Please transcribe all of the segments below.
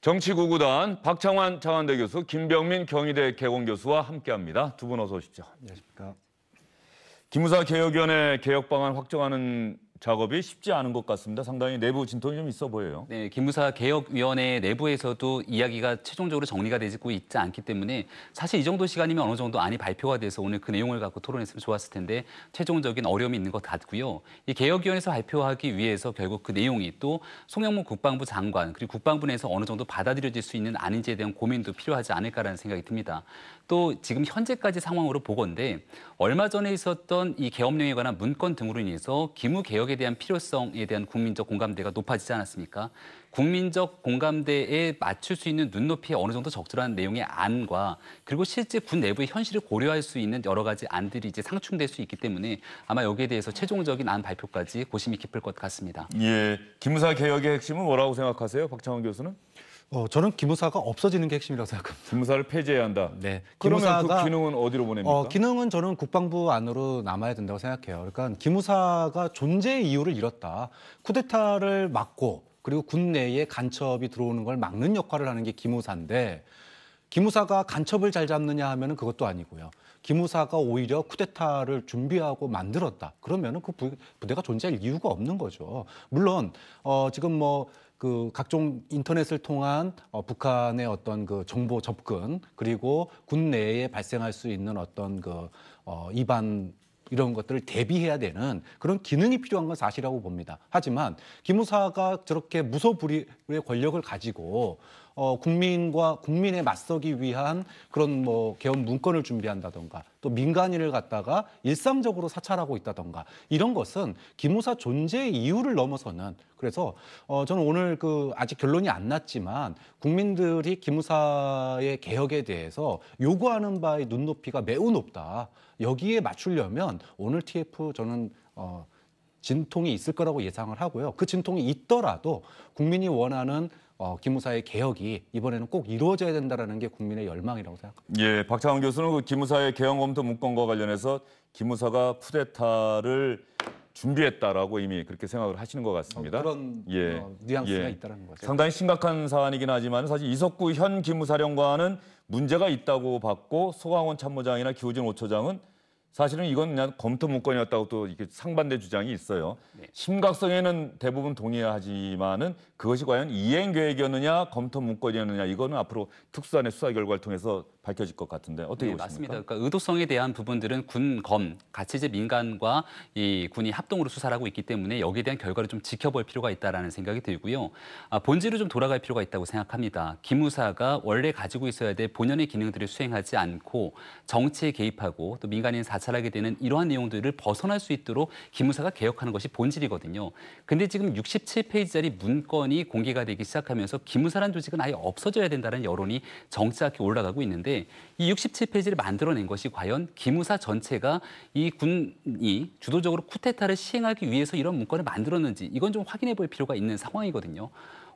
정치구구단 박창환 창원대 교수, 김병민 경희대 개공 교수와 함께합니다. 두 분 어서 오십시오. 안녕하십니까. 기무사 개혁위원회 개혁 방안 확정하는 작업이 쉽지 않은 것 같습니다. 상당히 내부 진통이 좀 있어 보여요. 네, 기무사 개혁위원회 내부에서도 이야기가 최종적으로 정리가 되고 있지 않기 때문에 사실 이 정도 시간이면 어느 정도 안이 발표가 돼서 오늘 그 내용을 갖고 토론했으면 좋았을 텐데 최종적인 어려움이 있는 것 같고요. 이 개혁위원회에서 발표하기 위해서 결국 그 내용이 또송영무 국방부 장관 그리고 국방부 내에서 어느 정도 받아들여질 수 있는 아닌지에 대한 고민도 필요하지 않을까라는 생각이 듭니다. 또 지금 현재까지 상황으로 보건데 얼마 전에 있었던 이 계엄령에 관한 문건 등으로 인해서 기무 개혁에 대한 필요성에 대한 국민적 공감대가 높아지지 않았습니까? 국민적 공감대에 맞출 수 있는 눈높이에 어느 정도 적절한 내용의 안과 그리고 실제 군 내부의 현실을 고려할 수 있는 여러 가지 안들이 이제 상충될 수 있기 때문에 아마 여기에 대해서 최종적인 안 발표까지 고심이 깊을 것 같습니다. 예, 기무사 개혁의 핵심은 뭐라고 생각하세요, 박창원 교수는? 어, 저는 기무사가 없어지는 게 핵심이라고 생각합니다. 기무사를 폐지해야 한다. 네. 그러면 그 기무사가, 그 기능은 어디로 보냅니까? 어, 기능은 저는 국방부 안으로 남아야 된다고 생각해요. 그러니까 기무사가 존재의 이유를 잃었다. 쿠데타를 막고 그리고 군내에 간첩이 들어오는 걸 막는 역할을 하는 게 기무사인데 기무사가 간첩을 잘 잡느냐 하면 그것도 아니고요. 기무사가 오히려 쿠데타를 준비하고 만들었다. 그러면은 그 부대가 존재할 이유가 없는 거죠. 물론 어, 지금 뭐그 각종 인터넷을 통한 어, 북한의 어떤 그 정보 접근 그리고 군 내에 발생할 수 있는 어떤 그 어, 이반 이런 것들을 대비해야 되는 그런 기능이 필요한 건 사실이라고 봅니다. 하지만 기무사가 저렇게 무소불위의 권력을 가지고 어, 국민과 국민에 맞서기 위한 그런 뭐 개헌 문건을 준비한다던가 또 민간인을 갖다가 일상적으로 사찰하고 있다던가 이런 것은 기무사 존재 이유를 넘어서는 그래서 어, 저는 오늘 그 아직 결론이 안 났지만 국민들이 기무사의 개혁에 대해서 요구하는 바의 눈높이가 매우 높다. 여기에 맞추려면 오늘 TF 저는 어, 진통이 있을 거라고 예상을 하고요. 그 진통이 있더라도 국민이 원하는 어, 기무사의 개혁이 이번에는 꼭 이루어져야 된다는게 국민의 열망이라고 생각합니다. 예, 박창원 교수는 그 기무사의 개혁 검토 문건과 관련해서 기무사가 쿠데타를 준비했다라고 이미 그렇게 생각을 하시는 것 같습니다. 어, 그런 예. 어, 뉘앙스가 예. 있다는 거죠. 상당히 심각한 사안이긴 하지만 사실 이석구 현 기무사령관은 문제가 있다고 봤고 소강원 참모장이나 기호진 5처장은 사실은 이건 그냥 검토 문건이었다고 또 이렇게 상반된 주장이 있어요. 네. 심각성에는 대부분 동의하지만은 그것이 과연 이행 계획이었느냐 검토 문건이었느냐 이거는 앞으로 특수단의 수사 결과를 통해서 밝혀질 것 같은데 어떻게 네, 보십니까? 맞습니다. 그러니까 의도성에 대한 부분들은 군, 검, 같이 이제 민간과 이 군이 합동으로 수사를 하고 있기 때문에 여기에 대한 결과를 좀 지켜볼 필요가 있다는 생각이 들고요. 아, 본질을 좀 돌아갈 필요가 있다고 생각합니다. 기무사가 원래 가지고 있어야 될 본연의 기능들을 수행하지 않고 정치에 개입하고 또 민간인 사찰하게 되는 이러한 내용들을 벗어날 수 있도록 기무사가 개혁하는 것이 본질이거든요. 근데 지금 67페이지짜리 문건이 공개가 되기 시작하면서 기무사란 조직은 아예 없어져야 된다는 여론이 정치학에 올라가고 있는데 이 67페이지를 만들어낸 것이 과연 기무사 전체가 이 군이 주도적으로 쿠데타를 시행하기 위해서 이런 문건을 만들었는지 이건 좀 확인해 볼 필요가 있는 상황이거든요.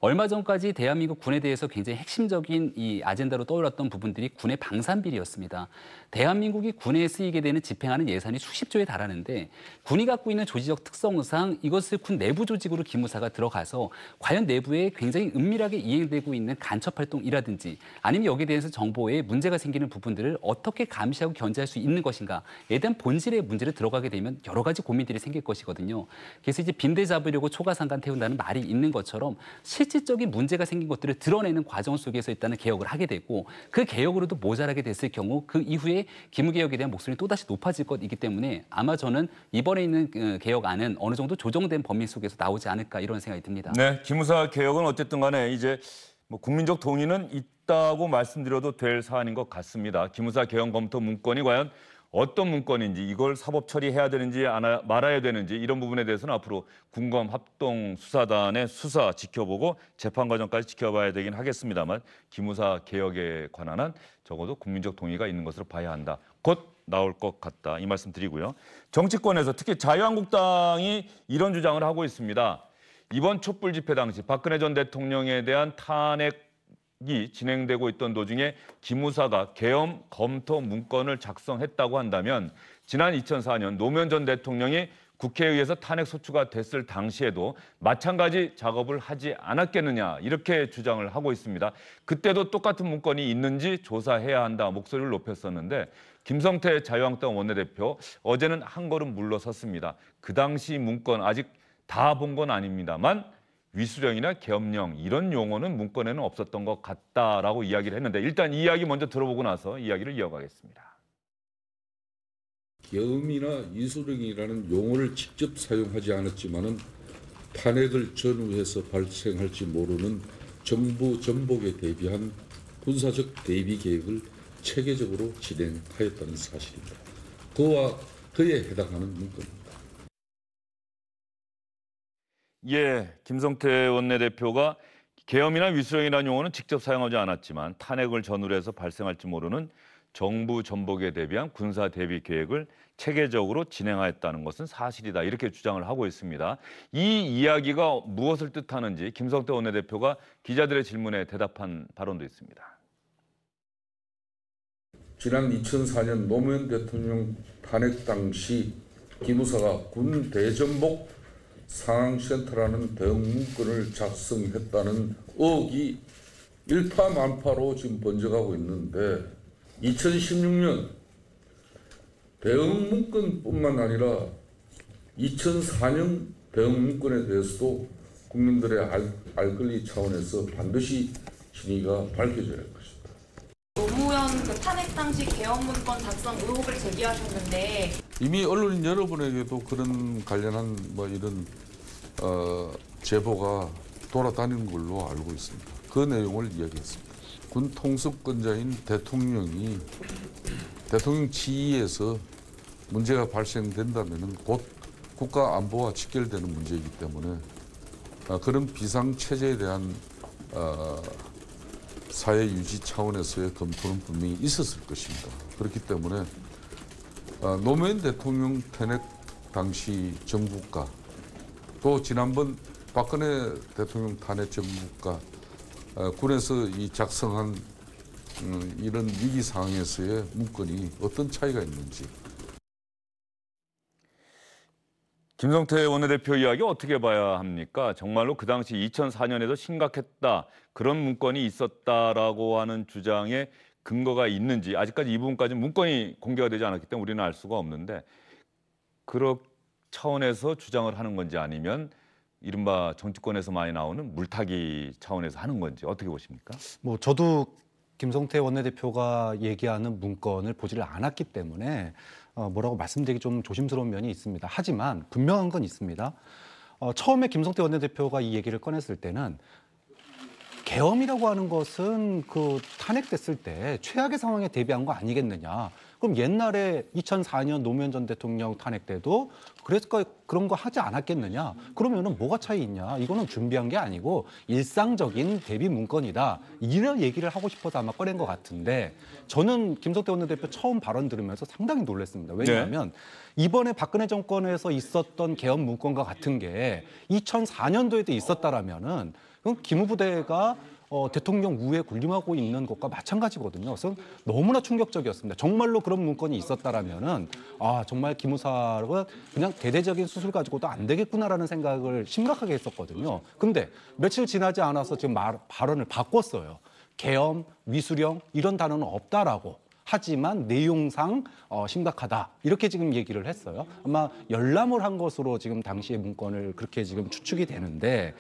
얼마 전까지 대한민국 군에 대해서 굉장히 핵심적인 이 아젠다로 떠올랐던 부분들이 군의 방산비리였습니다. 대한민국이 군에 쓰이게 되는 집행하는 예산이 수십 조에 달하는데 군이 갖고 있는 조직적 특성상 이것을 군 내부 조직으로 기무사가 들어가서 과연 내부에 굉장히 은밀하게 이행되고 있는 간첩 활동이라든지 아니면 여기에 대해서 정보에 문제가 생기는 부분들을 어떻게 감시하고 견제할 수 있는 것인가에 대한 본질의 문제를 들어가게 되면 여러 가지 고민들이 생길 것이거든요. 그래서 이제 빈대 잡으려고 초가상간 태운다는 말이 있는 것처럼 실 실질적인 문제가 생긴 것들을 드러내는 과정 속에서 일단은 개혁을 하게 되고 그 개혁으로도 모자라게 됐을 경우 그 이후에 기무개혁에 대한 목소리는 또다시 높아질 것이기 때문에 아마 저는 이번에 있는 어, 개혁안은 어느 정도 조정된 범위 속에서 나오지 않을까 이런 생각이 듭니다. 네, 기무사 개혁은 어쨌든 간에 이제 뭐 국민적 동의는 있다고 말씀드려도 될 사안인 것 같습니다. 기무사 개혁 검토 문건이 과연 어떤 문건인지 이걸 사법 처리해야 되는지 말아야 되는지 이런 부분에 대해서는 앞으로 군검 합동 수사단의 수사 지켜보고 재판 과정까지 지켜봐야 되긴 하겠습니다만 기무사 개혁에 관한 한 적어도 국민적 동의가 있는 것으로 봐야 한다. 곧 나올 것 같다. 이 말씀 드리고요. 정치권에서 특히 자유한국당이 이런 주장을 하고 있습니다. 이번 촛불 집회 당시 박근혜 전 대통령에 대한 탄핵 이 진행되고 있던 도중에 기무사가 계엄 검토 문건을 작성했다고 한다면 지난 2004년 노무현 전 대통령이 국회에 의해서 탄핵 소추가 됐을 당시에도 마찬가지 작업을 하지 않았겠느냐 이렇게 주장을 하고 있습니다. 그때도 똑같은 문건이 있는지 조사해야 한다 목소리를 높였었는데 김성태 자유한국당 원내대표 어제는 한 걸음 물러섰습니다. 그 당시 문건 아직 다 본 건 아닙니다만 위수령이나 계엄령 이런 용어는 문건에는 없었던 것 같다라고 이야기를 했는데 일단 이야기 먼저 들어보고 나서 이야기를 이어가겠습니다. 계엄이나 위수령이라는 용어를 직접 사용하지 않았지만은 탄핵을 전후해서 발생할지 모르는 정부 전복에 대비한 군사적 대비 계획을 체계적으로 진행하였다는 사실입니다. 그와 그에 해당하는 문건입니다. 예, 김성태 원내대표가 계엄이나 위수령이라는 용어는 직접 사용하지 않았지만 탄핵을 전후로 해서 발생할지 모르는 정부 전복에 대비한 군사 대비 계획을 체계적으로 진행하였다는 것은 사실이다. 이렇게 주장을 하고 있습니다. 이 이야기가 무엇을 뜻하는지 김성태 원내대표가 기자들의 질문에 대답한 발언도 있습니다. 지난 2004년 노무현 대통령 탄핵 당시 기무사가 군 대전복 상황센터라는 대응문건을 작성했다는 의혹이 일파만파로 지금 번져가고 있는데 2016년 대응문건뿐만 아니라 2004년 대응문건에 대해서도 국민들의 알, 알 권리 차원에서 반드시 진위가 밝혀져야 할것입니다 노무현 그 탄핵 당시 개혁문건 작성 의혹을 제기하셨는데 이미 언론인 여러분에게도 그런 관련한 뭐 이런 어, 제보가 돌아다니는 걸로 알고 있습니다. 그 내용을 이야기했습니다. 군 통수권자인 대통령이 대통령 지위에서 문제가 발생된다면 곧 국가 안보와 직결되는 문제이기 때문에 어, 그런 비상체제에 대한 어, 사회 유지 차원에서의 검토는 분명히 있었을 것입니다. 그렇기 때문에 어, 노무현 대통령 탄핵 당시 정부가 또 지난번 박근혜 대통령 탄핵 정부가 어, 군에서 이 작성한 음, 이런 위기 상황에서의 문건이 어떤 차이가 있는지. 김성태 원내대표 이야기 어떻게 봐야 합니까? 정말로 그 당시 2004년에도 심각했다. 그런 문건이 있었다라고 하는 주장에 근거가 있는지 아직까지 이 부분까지 문건이 공개가 되지 않았기 때문에 우리는 알 수가 없는데 그런 차원에서 주장을 하는 건지 아니면 이른바 정치권에서 많이 나오는 물타기 차원에서 하는 건지 어떻게 보십니까? 뭐 저도 김성태 원내대표가 얘기하는 문건을 보지를 않았기 때문에 어, 뭐라고 말씀드리기 좀 조심스러운 면이 있습니다. 하지만 분명한 건 있습니다. 어, 처음에 김성태 원내대표가 이 얘기를 꺼냈을 때는 계엄이라고 하는 것은 그 탄핵됐을 때 최악의 상황에 대비한 거 아니겠느냐. 그럼 옛날에 2004년 노무현 전 대통령 탄핵 때도 그랬을서 그런 거 하지 않았겠느냐. 그러면은 뭐가 차이 있냐. 이거는 준비한 게 아니고 일상적인 대비 문건이다. 이런 얘기를 하고 싶어서 아마 꺼낸 것 같은데 저는 김석태 원내대표 처음 발언 들으면서 상당히 놀랐습니다. 네. 왜냐하면 이번에 박근혜 정권에서 있었던 개헌 문건과 같은 게 2004년도에도 있었다라면은 그럼 기무부대가 어, 대통령 우에 군림하고 있는 것과 마찬가지거든요. 그래서 너무나 충격적이었습니다. 정말로 그런 문건이 있었다라면은 아 정말 기무사가 그냥 대대적인 수술 가지고도 안 되겠구나라는 생각을 심각하게 했었거든요. 근데 며칠 지나지 않아서 지금 말, 발언을 바꿨어요. 개엄 위수령 이런 단어는 없다라고. 하지만 내용상 어, 심각하다 이렇게 지금 얘기를 했어요. 아마 열람을 한 것으로 지금 당시의 문건을 그렇게 지금 추측이 되는데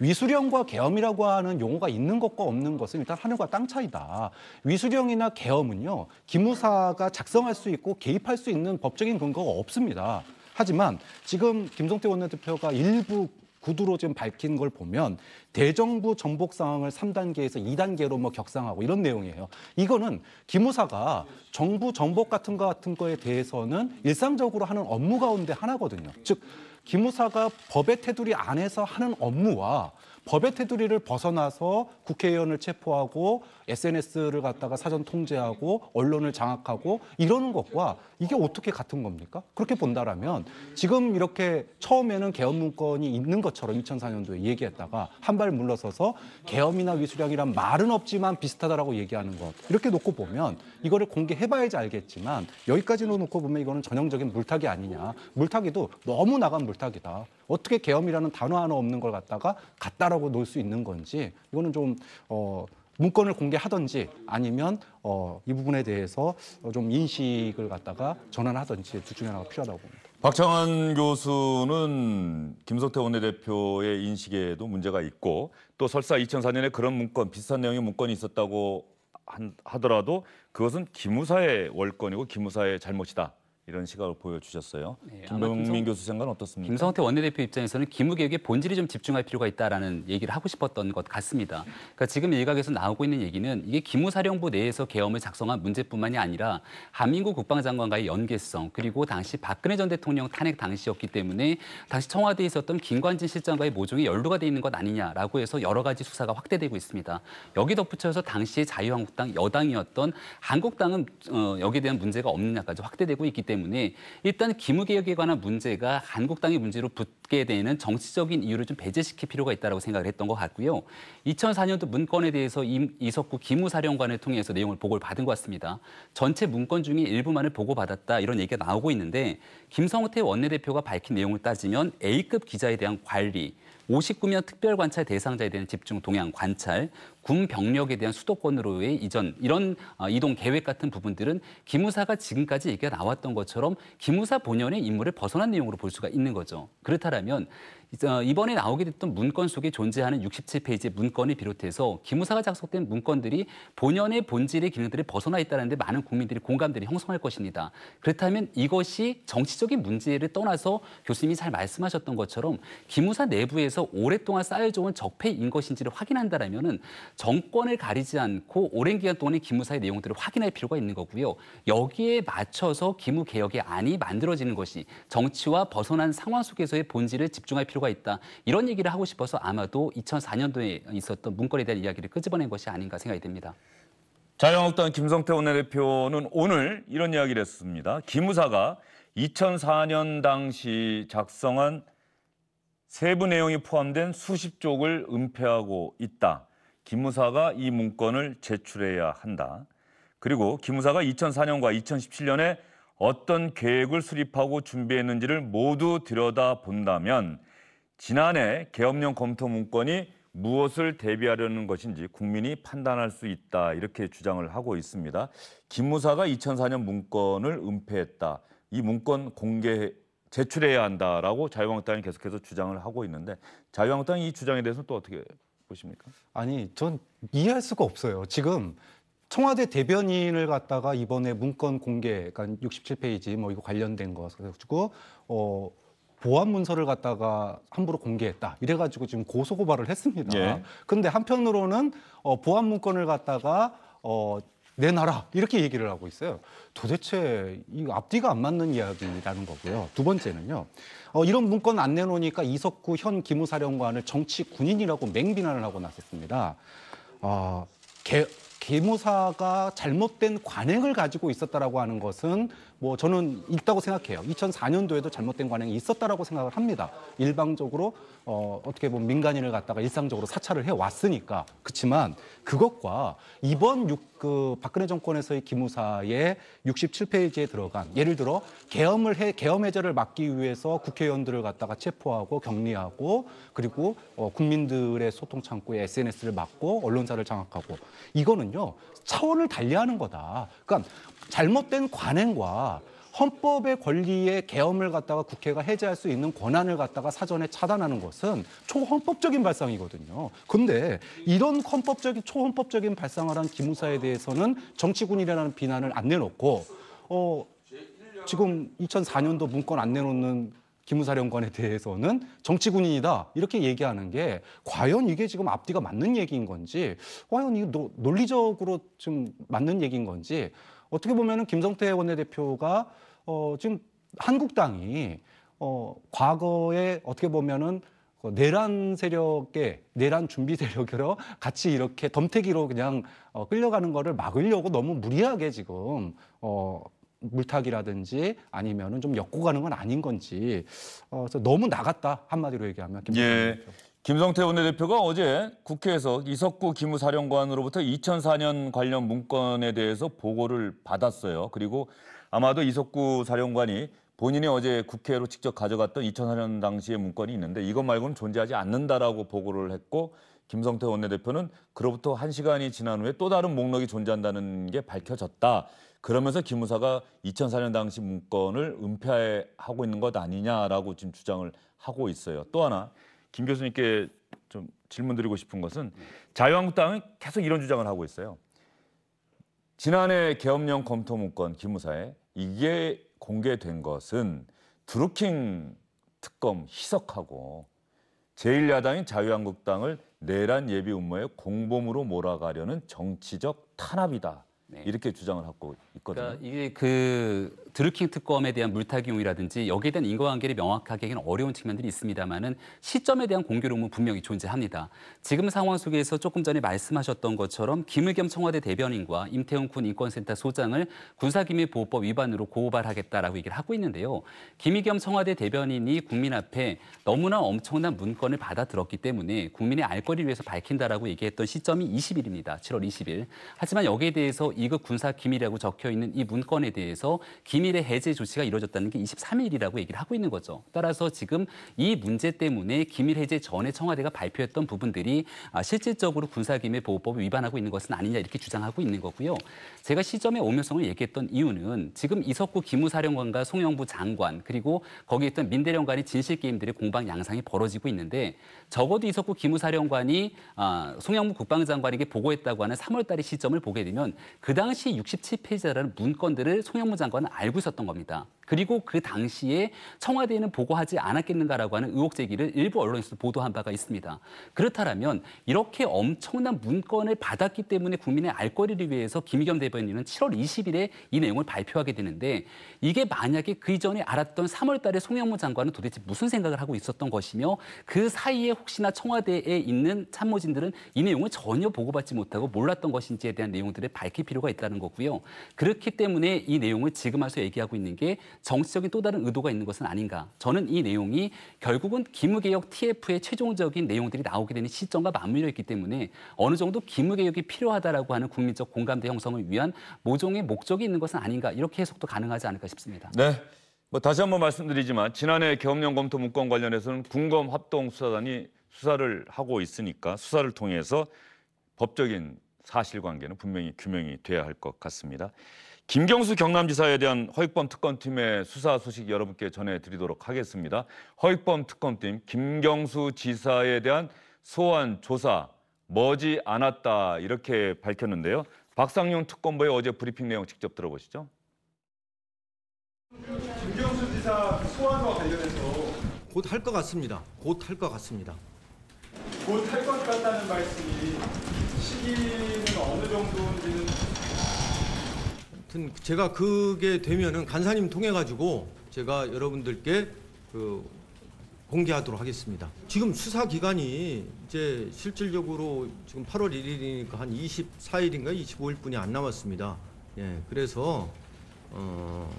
위수령과 계엄이라고 하는 용어가 있는 것과 없는 것은 일단 하늘과 땅 차이다. 위수령이나 계엄은요, 기무사가 작성할 수 있고 개입할 수 있는 법적인 근거가 없습니다. 하지만 지금 김성태 원내대표가 일부 구두로 지금 밝힌 걸 보면 대정부 전복 상황을 3단계에서 2단계로 뭐 격상하고 이런 내용이에요. 이거는 기무사가 정부 전복 같은 거 같은 거에 대해서는 일상적으로 하는 업무 가운데 하나거든요. 즉 기무사가 법의 테두리 안에서 하는 업무와 법의 테두리를 벗어나서 국회의원을 체포하고 SNS를 갖다가 사전 통제하고 언론을 장악하고 이러는 것과 이게 어떻게 같은 겁니까? 그렇게 본다라면 지금 이렇게 처음에는 개헌 문건이 있는 것처럼 2004년도에 얘기했다가 한 발 물러서서 개헌이나 위수령이란 말은 없지만 비슷하다라고 얘기하는 것 이렇게 놓고 보면 이거를 공개해봐야지 알겠지만 여기까지로 놓고 보면 이거는 전형적인 물타기 아니냐 물타기도 너무 나간 물타기다 어떻게 개엄이라는 단어 하나 없는 걸 갖다가 갖다라고 놓을 수 있는 건지 이거는 좀 어, 문건을 공개하든지 아니면 어, 이 부분에 대해서 좀 인식을 갖다가 전환하든지 둘 중에 하나가 필요하다고 봅니다. 박창환 교수는 김성태 원내대표의 인식에도 문제가 있고 또 설사 2004년에 그런 문건 비슷한 내용의 문건이 있었다고 한, 하더라도 그것은 기무사의 월권이고 기무사의 잘못이다. 이런 시각을 보여주셨어요. 네, 김병민 김성, 교수 생각은 어떻습니까? 김성태 원내대표 입장에서는 기무개혁의 본질이좀 집중할 필요가 있다라는 얘기를 하고 싶었던 것 같습니다. 그러니까 지금 일각에서 나오고 있는 얘기는 이게 기무사령부 내에서 계엄을 작성한 문제뿐만이 아니라 한민국 국방장관과의 연계성 그리고 당시 박근혜 전 대통령 탄핵 당시였기 때문에 당시 청와대에 있었던 김관진 실장과의 모종이 연루가 돼 있는 것 아니냐라고 해서 여러 가지 수사가 확대되고 있습니다. 여기 덧붙여서 당시의 자유한국당 여당이었던 한국당은 어, 여기에 대한 문제가 없느냐까지 확대되고 있기 때문에. 때문에 일단 기무개혁에 관한 문제가 한국당의 문제로 붙게 되는 정치적인 이유를 좀 배제시킬 필요가 있다고 생각을 했던 것 같고요. 2004년도 문건에 대해서 이석구 기무사령관을 통해서 내용을 보고를 받은 것 같습니다. 전체 문건 중에 일부만을 보고받았다 이런 얘기가 나오고 있는데 김성태 원내대표가 밝힌 내용을 따지면 A급 기자에 대한 관리, 59명 특별관찰 대상자에 대한 집중 동향 관찰, 군 병력에 대한 수도권으로의 이전 이런 어, 이동 계획 같은 부분들은 기무사가 지금까지 얘기가 나왔던 것처럼 기무사 본연의 임무를 벗어난 내용으로 볼 수가 있는 거죠. 그렇다면 어, 이번에 나오게 됐던 문건 속에 존재하는 67페이지 문건을 비롯해서 기무사가 작성된 문건들이 본연의 본질의 기능들을 벗어나 있다는 데 많은 국민들이 공감들이 형성할 것입니다. 그렇다면 이것이 정치적인 문제를 떠나서 교수님이 잘 말씀하셨던 것처럼 기무사 내부에서 오랫동안 쌓여져온 적폐인 것인지를 확인한다면 은 정권을 가리지 않고 오랜 기간 동안의 기무사의 내용들을 확인할 필요가 있는 거고요. 여기에 맞춰서 기무 개혁의 안이 만들어지는 것이 정치와 벗어난 상황 속에서의 본질을 집중할 필요가 있다. 이런 얘기를 하고 싶어서 아마도 2004년도에 있었던 문건에 대한 이야기를 끄집어낸 것이 아닌가 생각이 됩니다. 자유한국당 김성태 원내대표는 오늘 이런 이야기를 했습니다. 기무사가 2004년 당시 작성한 세부 내용이 포함된 수십 쪽을 은폐하고 있다. 기무사가 이 문건을 제출해야 한다. 그리고 기무사가 2004년과 2017년에 어떤 계획을 수립하고 준비했는지를 모두 들여다본다면 지난해 개업령 검토 문건이 무엇을 대비하려는 것인지 국민이 판단할 수 있다 이렇게 주장을 하고 있습니다. 김무사가 2004년 문건을 은폐했다. 이 문건 공개 제출해야 한다라고 자유한국당이 계속해서 주장을 하고 있는데 자유한국당이 이 주장에 대해서 또 어떻게 보십니까? 아니, 전 이해할 수가 없어요. 지금 청와대 대변인을 갖다가 이번에 문건 공개, 그러니까 67페이지 뭐 이거 관련된 거서 가지고 어 보안 문서를 갖다가 함부로 공개했다. 이래가지고 지금 고소 고발을 했습니다. 예. 근데 한편으로는 어 보안 문건을 갖다가 어 내놔라 이렇게 얘기를 하고 있어요. 도대체 이 앞뒤가 안 맞는 이야기라는 거고요. 두 번째는요. 어, 이런 문건 안 내놓으니까 이석구 현 기무사령관을 정치 군인이라고 맹비난을 하고 나섰습니다. 어, 개, 기무사가 잘못된 관행을 가지고 있었다라고 하는 것은 뭐 저는 있다고 생각해요. 2004년도에도 잘못된 관행이 있었다라고 생각을 합니다. 일방적으로 어, 어떻게 보면 민간인을 갖다가 일상적으로 사찰을 해 왔으니까 그렇지만 그것과 이번 육, 그 박근혜 정권에서의 기무사의 67페이지에 들어간 예를 들어 계엄을 해 계엄 해제를 막기 위해서 국회의원들을 갖다가 체포하고 격리하고 그리고 어, 국민들의 소통 창구에 SNS를 막고 언론사를 장악하고 이거는요 차원을 달리하는 거다. 그러니까 잘못된 관행과 헌법의 권리의 계엄을 갖다가 국회가 해제할 수 있는 권한을 갖다가 사전에 차단하는 것은 초헌법적인 발상이거든요. 근데 이런 헌법적인 초헌법적인 발상을 한 기무사에 대해서는 정치군이라는 비난을 안 내놓고 어 지금 2004년도 문건 안 내놓는 기무사령관에 대해서는 정치군인이다 이렇게 얘기하는 게 과연 이게 지금 앞뒤가 맞는 얘기인 건지 과연 이게 논리적으로 지금 맞는 얘기인 건지 어떻게 보면은 김성태 원내대표가 어, 지금 한국당이 어, 과거에 어떻게 보면은 그 내란 세력의 내란 준비 세력으로 같이 이렇게 덤태기로 그냥 어, 끌려가는 거를 막으려고 너무 무리하게 지금 어, 물타기라든지 아니면은 좀 엮고 가는 건 아닌 건지 어, 그래서 너무 나갔다 한마디로 얘기하면 예. 대 김성태 원내대표가 어제 국회에서 이석구 기무사령관으로부터 2004년 관련 문건에 대해서 보고를 받았어요. 그리고 아마도 이석구 사령관이 본인이 어제 국회로 직접 가져갔던 2004년 당시의 문건이 있는데 이것 말고는 존재하지 않는다라고 보고를 했고 김성태 원내대표는 그로부터 1 시간이 지난 후에 또 다른 목록이 존재한다는 게 밝혀졌다. 그러면서 김무사가 2004년 당시 문건을 은폐하고 있는 것 아니냐라고 지금 주장을 하고 있어요. 또 하나 김 교수님께 좀 질문드리고 싶은 것은 자유한국당은 계속 이런 주장을 하고 있어요. 지난해 계엄령 검토 문건 기무사에 이게 공개된 것은 드루킹 특검 희석하고 제1야당인 자유한국당을 내란 예비 음모의 공범으로 몰아가려는 정치적 탄압이다. 네. 이렇게 주장을 하고 있거든요. 그러니까 이게 그 드루킹 특검에 대한 물타기용이라든지 여기에 대한 인과관계를 명확하게 하기는 어려운 측면들이 있습니다만은 시점에 대한 공교로움은 분명히 존재합니다. 지금 상황 속에서 조금 전에 말씀하셨던 것처럼 김의겸 청와대 대변인과 임태훈 군 인권센터 소장을 군사기밀보호법 위반으로 고발하겠다라고 얘기를 하고 있는데요. 김의겸 청와대 대변인이 국민 앞에 너무나 엄청난 문건을 받아들었기 때문에 국민의 알거리를 위해서 밝힌다라고 얘기했던 시점이 20일입니다. 7월 20일. 하지만 여기에 대해서 이급 군사기밀이라고 적혀 있는 이 문건에 대해서 김 긴밀의 해제 조치가 이루어졌다는 게 23일이라고 얘기를 하고 있는 거죠. 따라서 지금 이 문제 때문에 기밀 해제 전에 청와대가 발표했던 부분들이 아, 실질적으로 군사기밀 보호법을 위반하고 있는 것은 아니냐 이렇게 주장하고 있는 거고요. 제가 시점의 오묘성을 얘기했던 이유는 지금 이석구 기무사령관과 송영부 장관 그리고 거기에 있던 민대령 관이 진실 게임들의 공방 양상이 벌어지고 있는데 적어도 이석구 기무사령관이 아, 송영부 국방장관에게 보고했다고 하는 3월달의 시점을 보게 되면 그 당시 67페이지라는 문건들을 송영부 장관은 알고 알고 있었던 겁니다. 그리고 그 당시에 청와대에는 보고하지 않았겠는가라고 하는 의혹 제기를 일부 언론에서 보도한 바가 있습니다. 그렇다면 이렇게 엄청난 문건을 받았기 때문에 국민의 알 거리를 위해서 김희겸 대변인은 7월 20일에 이 내용을 발표하게 되는데 이게 만약에 그 이전에 알았던 3월 달에 송영무 장관은 도대체 무슨 생각을 하고 있었던 것이며 그 사이에 혹시나 청와대에 있는 참모진들은 이 내용을 전혀 보고받지 못하고 몰랐던 것인지에 대한 내용들을 밝힐 필요가 있다는 거고요. 그렇기 때문에 이 내용을 지금 와서 얘기하고 있는 게 정치적인 또 다른 의도가 있는 것은 아닌가. 저는 이 내용이 결국은 기무개혁 TF의 최종적인 내용들이 나오게 되는 시점과 맞물려 있기 때문에 어느 정도 기무개혁이 필요하다라고 하는 국민적 공감대 형성을 위한 모종의 목적이 있는 것은 아닌가 이렇게 해석도 가능하지 않을까 싶습니다. 네. 뭐 다시 한번 말씀드리지만 지난해 경영 검토 문건 관련해서는 군검 합동 수사단이 수사를 하고 있으니까 수사를 통해서 법적인 사실관계는 분명히 규명이 돼야 할 것 같습니다. 김경수 경남지사에 대한 허익범 특검팀의 수사 소식 여러분께 전해드리도록 하겠습니다. 허익범 특검팀 김경수 지사에 대한 소환 조사 머지 않았다 이렇게 밝혔는데요. 박상용 특검부의 어제 브리핑 내용 직접 들어보시죠. 김경수 지사 소환과 관련해서 곧 할 것 같습니다. 곧 할 것 같습니다. 곧 할 것 같다는 말씀이 시기는 어느 정도인지는 하여튼 제가 그게 되면은 간사님 통해 가지고 제가 여러분들께 그 공개하도록 하겠습니다. 지금 수사 기간이 이제 실질적으로 지금 8월 1일이니까 한 24일인가 25일뿐이 안 남았습니다. 예, 그래서 어,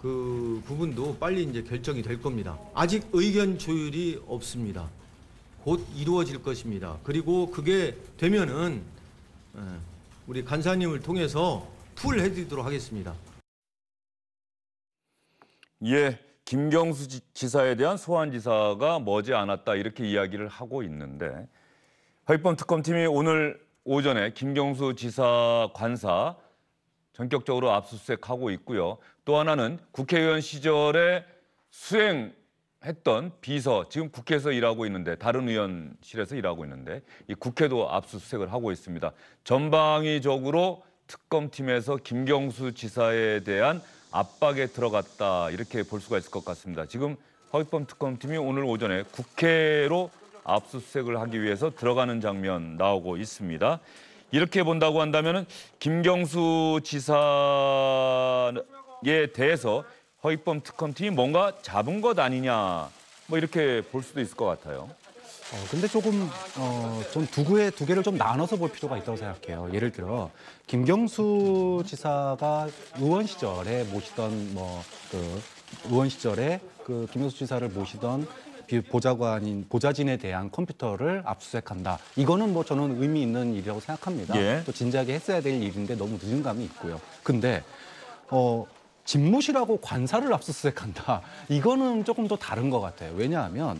그 부분도 빨리 이제 결정이 될 겁니다. 아직 의견 조율이 없습니다. 곧 이루어질 것입니다. 그리고 그게 되면은 예, 우리 간사님을 통해서 풀해드리도록 하겠습니다. 예, 김경수 지사에 대한 소환 지사가 머지않았다 이렇게 이야기를 하고 있는데 허위범 특검팀이 오늘 오전에 김경수 지사 관사 전격적으로 압수수색하고 있고요. 또 하나는 국회의원 시절에 수행했던 비서, 지금 국회에서 일하고 있는데 다른 의원실에서 일하고 있는데 이 국회도 압수수색을 하고 있습니다. 전방위적으로 특검팀에서 김경수 지사에 대한 압박에 들어갔다 이렇게 볼 수가 있을 것 같습니다. 지금 허위범 특검팀이 오늘 오전에 국회로 압수수색을 하기 위해서 들어가는 장면 나오고 있습니다. 이렇게 본다고 한다면 김경수 지사에 대해서 허위범 특검팀이 뭔가 잡은 것 아니냐 뭐 이렇게 볼 수도 있을 것 같아요. 어, 근데 조금 어, 전두 개의 두 개를 좀 나눠서 볼 필요가 있다고 생각해요. 예를 들어 김경수 지사가 의원 시절에 모시던 뭐그 의원 시절에 그 김경수 지사를 모시던 보좌관인 보좌진에 대한 컴퓨터를 압수수색한다. 이거는 뭐 저는 의미 있는 일이라고 생각합니다. 예. 또 진작에 했어야 될 일인데 너무 늦은 감이 있고요. 근데 어 집무실하고 관사를 압수수색한다. 이거는 조금 더 다른 것 같아요. 왜냐하면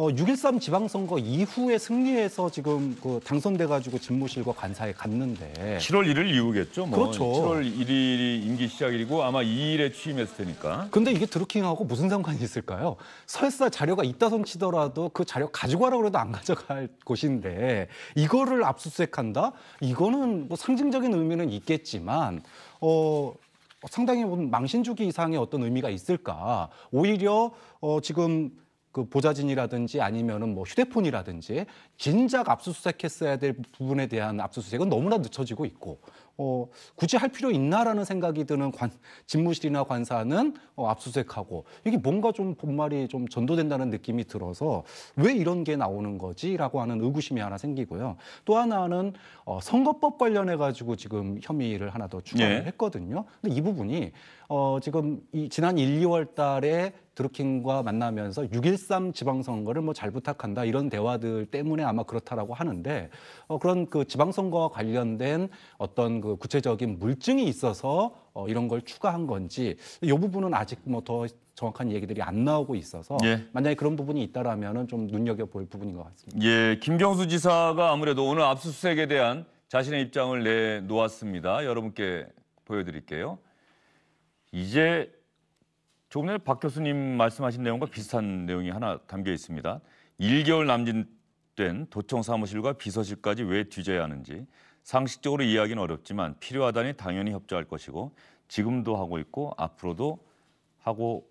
어, 6.13 지방선거 이후에 승리해서 지금 그 당선돼가지고 집무실과 관사에 갔는데. 7월 1일 이후겠죠. 뭐. 그렇죠. 7월 1일이 임기 시작이고 아마 2일에 취임했을 테니까. 근데 이게 드루킹하고 무슨 상관이 있을까요? 설사 자료가 있다손 치더라도 그 자료 가지고 가라고 해도 안 가져갈 곳인데 이거를 압수수색한다? 이거는 뭐 상징적인 의미는 있겠지만 어, 상당히 뭐 망신주기 이상의 어떤 의미가 있을까? 오히려 어, 지금 그 보좌진이라든지 아니면은 뭐 휴대폰이라든지 진작 압수수색했어야 될 부분에 대한 압수수색은 너무나 늦춰지고 있고 어, 굳이 할 필요 있나라는 생각이 드는 관, 집무실이나 관사는 어, 압수수색하고 이게 뭔가 좀 본말이 좀 전도된다는 느낌이 들어서 왜 이런 게 나오는 거지라고 하는 의구심이 하나 생기고요. 또 하나는 어, 선거법 관련해 가지고 지금 혐의를 하나 더 추가를 네. 했거든요. 근데 이 부분이 어, 지금 이 지난 1, 2월 달에 드루킹과 만나면서 6.13 지방선거를 뭐잘 부탁한다 이런 대화들 때문에 아마 그렇다라고 하는데 어, 그런 그 지방선거와 관련된 어떤 그 구체적인 물증이 있어서 어, 이런 걸 추가한 건지 이 부분은 아직 뭐더 정확한 얘기들이 안 나오고 있어서 예. 만약에 그런 부분이 있다라면은 좀 눈여겨 볼 부분인 것 같습니다. 예, 김경수 지사가 아무래도 오늘 압수수색에 대한 자신의 입장을 내놓았습니다. 여러분께 보여드릴게요. 이제 조금 전에 박 교수님 말씀하신 내용과 비슷한 내용이 하나 담겨 있습니다. 1개월 남짓된 도청 사무실과 비서실까지 왜 뒤져야 하는지 상식적으로 이해하기는 어렵지만 필요하다니 당연히 협조할 것이고 지금도 하고 있고 앞으로도 하고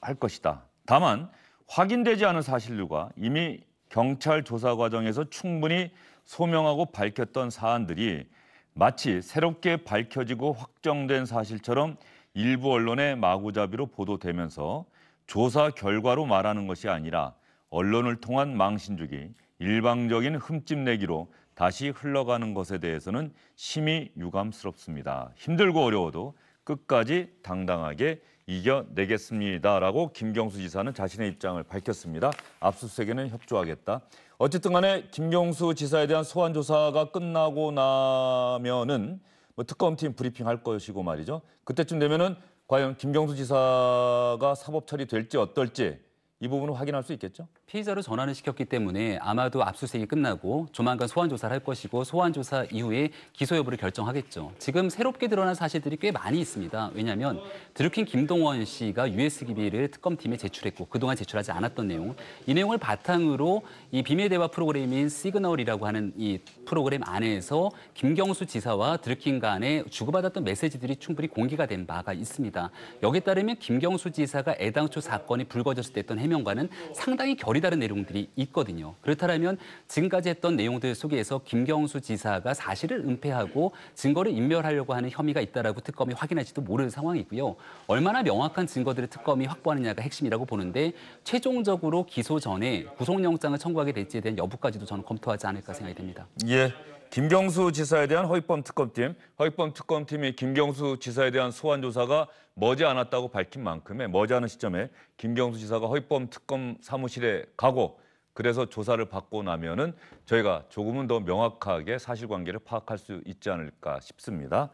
할 것이다. 다만 확인되지 않은 사실들과 이미 경찰 조사 과정에서 충분히 소명하고 밝혔던 사안들이 마치 새롭게 밝혀지고 확정된 사실처럼 일부 언론의 마구잡이로 보도되면서 조사 결과로 말하는 것이 아니라 언론을 통한 망신주기, 일방적인 흠집내기로 다시 흘러가는 것에 대해서는 심히 유감스럽습니다. 힘들고 어려워도 끝까지 당당하게 이겨내겠습니다라고 김경수 지사는 자신의 입장을 밝혔습니다. 압수수색에는 협조하겠다. 어쨌든 간에 김경수 지사에 대한 소환 조사가 끝나고 나면은 뭐 특검팀 브리핑할 것이고 말이죠. 그때쯤 되면은 과연 김경수 지사가 사법 처리될지 어떨지 이 부분을 확인할 수 있겠죠? 피의자로 전환을 시켰기 때문에 아마도 압수수색이 끝나고 조만간 소환 조사를 할 것이고 소환 조사 이후에 기소 여부를 결정하겠죠. 지금 새롭게 드러난 사실들이 꽤 많이 있습니다. 왜냐하면 드루킹 김동원 씨가 US 기비를 특검팀에 제출했고 그동안 제출하지 않았던 내용, 이 내용을 바탕으로 이 비밀 대화 프로그램인 시그널이라고 하는 이 프로그램 안에서 김경수 지사와 드루킹 간에 주고받았던 메시지들이 충분히 공개가 된 바가 있습니다. 여기에 따르면 김경수 지사가 애당초 사건이 불거졌을 때 했던 해명 설명과는 상당히 결이 다른 내용들이 있거든요. 그렇다면 지금까지 했던 내용들 속에서 김경수 지사가 사실을 은폐하고 증거를 인멸하려고 하는 혐의가 있다라고 특검이 확인할지도 모를 상황이고요. 얼마나 명확한 증거들을 특검이 확보하느냐가 핵심이라고 보는데 최종적으로 기소 전에 구속영장을 청구하게 될지에 대한 여부까지도 저는 검토하지 않을까 생각이 됩니다. 예. 김경수 지사에 대한 허위범 특검팀, 허위범 특검팀이 김경수 지사에 대한 소환 조사가 머지않았다고 밝힌 만큼에 머지않은 시점에 김경수 지사가 허위범 특검 사무실에 가고 그래서 조사를 받고 나면은 저희가 조금은 더 명확하게 사실관계를 파악할 수 있지 않을까 싶습니다.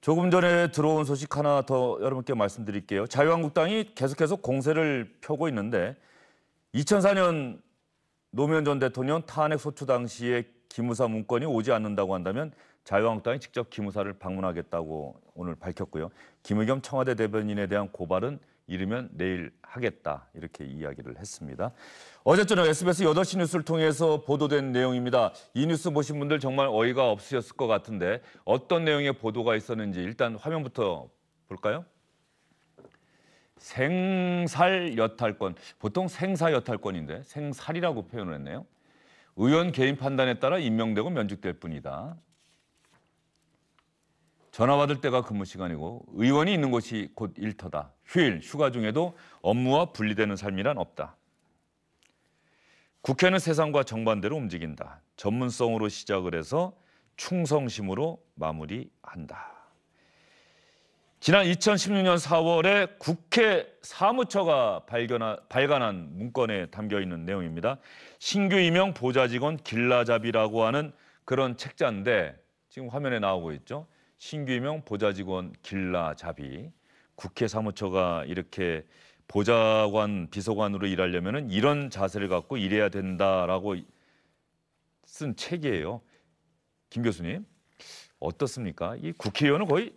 조금 전에 들어온 소식 하나 더 여러분께 말씀드릴게요. 자유한국당이 계속해서 공세를 펴고 있는데 2004년 노무현 전 대통령 탄핵 소추 당시에 기무사 문건이 오지 않는다고 한다면 자유한국당이 직접 기무사를 방문하겠다고 오늘 밝혔고요. 김의겸 청와대 대변인에 대한 고발은 이르면 내일 하겠다 이렇게 이야기를 했습니다. 어제 저녁 SBS 8시 뉴스를 통해서 보도된 내용입니다. 이 뉴스 보신 분들 정말 어이가 없으셨을 것 같은데 어떤 내용의 보도가 있었는지 일단 화면부터 볼까요? 생살 여탈권 보통 생사 여탈권인데 생살이라고 표현을 했네요. 의원 개인 판단에 따라 임명되고 면직될 뿐이다. 전화 받을 때가 근무 시간이고 의원이 있는 곳이 곧 일터다. 휴일, 휴가 중에도 업무와 분리되는 삶이란 없다. 국회는 세상과 정반대로 움직인다. 전문성으로 시작을 해서 충성심으로 마무리한다. 지난 2016년 4월에 국회 사무처가 발견하, 발간한 문건에 담겨 있는 내용입니다. 신규 임용 보좌직원 길라잡이라고 하는 그런 책자인데 지금 화면에 나오고 있죠. 신규 임용 보좌직원 길라잡이. 국회 사무처가 이렇게 보좌관, 비서관으로 일하려면 이런 자세를 갖고 일해야 된다라고 쓴 책이에요. 김 교수님, 어떻습니까? 이 국회의원은 거의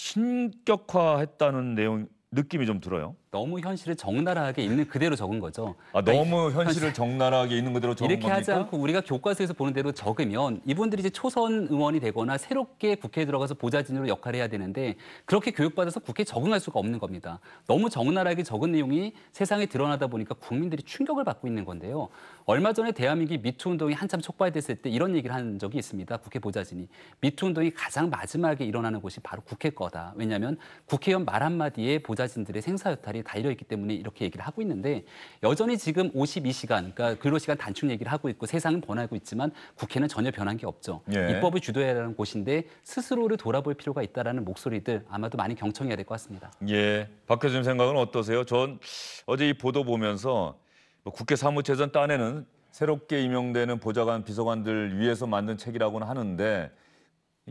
신격화했다는 내용 느낌이 좀 들어요. 너무 현실을 적나라하게 있는 그대로 적은 거죠. 아, 너무 현실을 적나라하게 있는 그대로 적은 이렇게 겁니까? 하지 않고 우리가 교과서에서 보는 대로 적으면 이분들이 이제 초선 의원이 되거나 새롭게 국회에 들어가서 보좌진으로 역할을 해야 되는데 그렇게 교육받아서 국회에 적응할 수가 없는 겁니다. 너무 적나라하게 적은 내용이 세상에 드러나다 보니까 국민들이 충격을 받고 있는 건데요. 얼마 전에 대한민국 이 미투 운동이 한참 촉발됐을 때 이런 얘기를 한 적이 있습니다. 국회 보좌진이 미투 운동이 가장 마지막에 일어나는 곳이 바로 국회 거다. 왜냐하면 국회의원 말 한마디에 보좌진들의 생사유탈이 게 달려 있기 때문에 이렇게 얘기를 하고 있는데 여전히 지금 52시간 그러니까 근로시간 단축 얘기를 하고 있고 세상은 변하고 있지만 국회는 전혀 변한 게 없죠. 예. 입법을 주도해야 하는 곳인데 스스로를 돌아볼 필요가 있다라는 목소리들 아마도 많이 경청해야 될 것 같습니다. 예, 박 교수님 생각은 어떠세요? 전 어제 이 보도 보면서 뭐 국회 사무처전 딴에는 새롭게 임명되는 보좌관, 비서관들 위해서 만든 책이라고는 하는데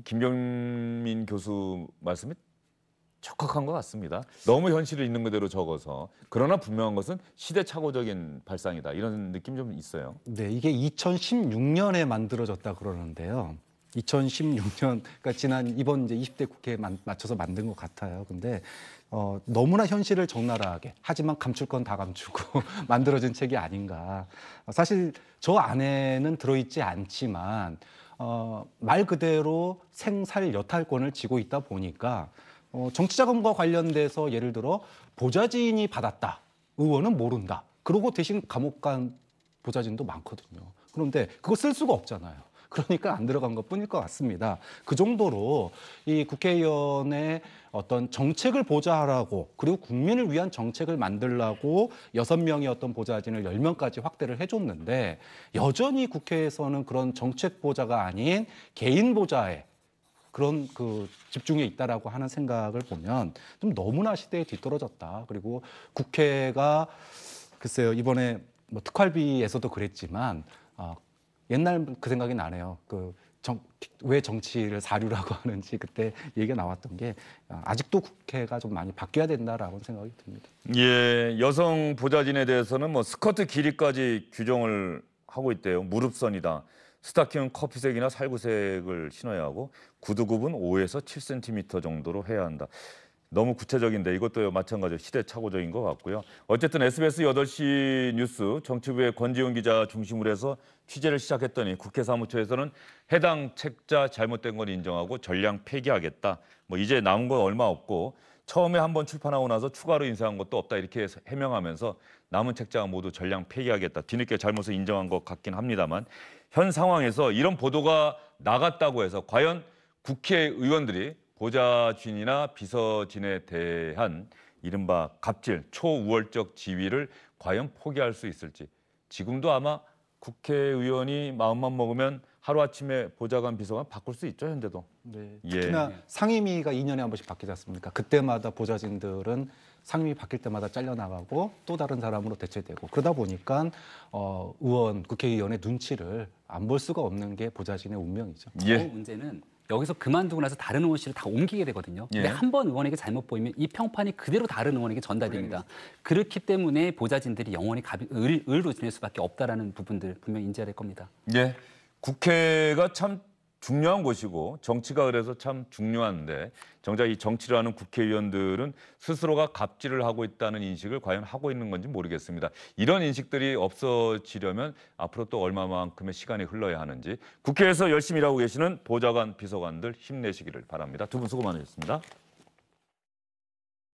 김경민 교수 말씀이 적확한 것 같습니다. 너무 현실을 있는 그대로 적어서 그러나 분명한 것은 시대착오적인 발상이다 이런 느낌 좀 있어요. 네, 이게 2016년에 만들어졌다 그러는데요. 2016년, 그러니까 지난 이번 이제 20대 국회에 맞춰서 만든 것 같아요. 근데 어, 너무나 현실을 적나라하게 하지만 감출 건 다 감추고 만들어진 책이 아닌가. 사실 저 안에는 들어있지 않지만 어, 말 그대로 생살 여탈권을 쥐고 있다 보니까. 어, 정치자금과 관련돼서 예를 들어 보좌진이 받았다. 의원은 모른다. 그러고 대신 감옥 간 보좌진도 많거든요. 그런데 그거 쓸 수가 없잖아요. 그러니까 안 들어간 것 뿐일 것 같습니다. 그 정도로 이 국회의원의 어떤 정책을 보좌하라고 그리고 국민을 위한 정책을 만들라고 여섯 명이 어떤 보좌진을 열명까지 확대를 해줬는데 여전히 국회에서는 그런 정책 보좌가 아닌 개인 보좌에 그런 그 집중에 있다라고 하는 생각을 보면 좀 너무나 시대에 뒤떨어졌다. 그리고 국회가 글쎄요 이번에 뭐 특활비에서도 그랬지만 어, 옛날 그 생각이 나네요. 그 정, 왜 정치를 사류라고 하는지 그때 얘기가 나왔던 게 어, 아직도 국회가 좀 많이 바뀌어야 된다라고 생각이 듭니다. 예, 여성 보좌진에 대해서는 뭐 스커트 길이까지 규정을 하고 있대요. 무릎선이다. 스타킹은 커피색이나 살구색을 신어야 하고 구두 굽은 5에서 7cm 정도로 해야 한다. 너무 구체적인데 이것도 마찬가지로 시대착오적인 것 같고요. 어쨌든 SBS 8시 뉴스 정치부의 권지훈 기자 중심으로 해서 취재를 시작했더니 국회 사무처에서는 해당 책자 잘못된 건 인정하고 전량 폐기하겠다. 뭐 이제 남은 건 얼마 없고 처음에 한번 출판하고 나서 추가로 인쇄한 것도 없다 이렇게 해명하면서 남은 책자 모두 전량 폐기하겠다. 뒤늦게 잘못을 인정한 것 같긴 합니다만 현 상황에서 이런 보도가 나갔다고 해서 과연 국회의원들이 보좌진이나 비서진에 대한 이른바 갑질, 초우월적 지위를 과연 포기할 수 있을지 지금도 아마 국회의원이 마음만 먹으면 하루아침에 보좌관 비서관 바꿀 수 있죠 현재도 네. 예. 특히나 상임위가 2년에 한 번씩 바뀌지 않습니까 그때마다 보좌진들은 상임위 바뀔 때마다 잘려나가고 또 다른 사람으로 대체되고 그러다 보니까 어, 의원, 국회의원의 눈치를 안 볼 수가 없는 게 보좌진의 운명이죠. 예. 그 문제는 여기서 그만두고 나서 다른 의원실을 다 옮기게 되거든요. 예. 근데 한 번 의원에게 잘못 보이면 이 평판이 그대로 다른 의원에게 전달됩니다. 그렇기 때문에 보좌진들이 영원히 가비, 을, 을로 지낼 수밖에 없다라는 부분들 분명 인지할 겁니다. 예. 국회가 참 중요한 곳이고 정치가 그래서 참 중요한데 정작 이 정치를 하는 국회의원들은 스스로가 갑질을 하고 있다는 인식을 과연 하고 있는 건지 모르겠습니다. 이런 인식들이 없어지려면 앞으로 또 얼마만큼의 시간이 흘러야 하는지 국회에서 열심히 일하고 계시는 보좌관, 비서관들 힘내시기를 바랍니다. 두 분 수고 많으셨습니다.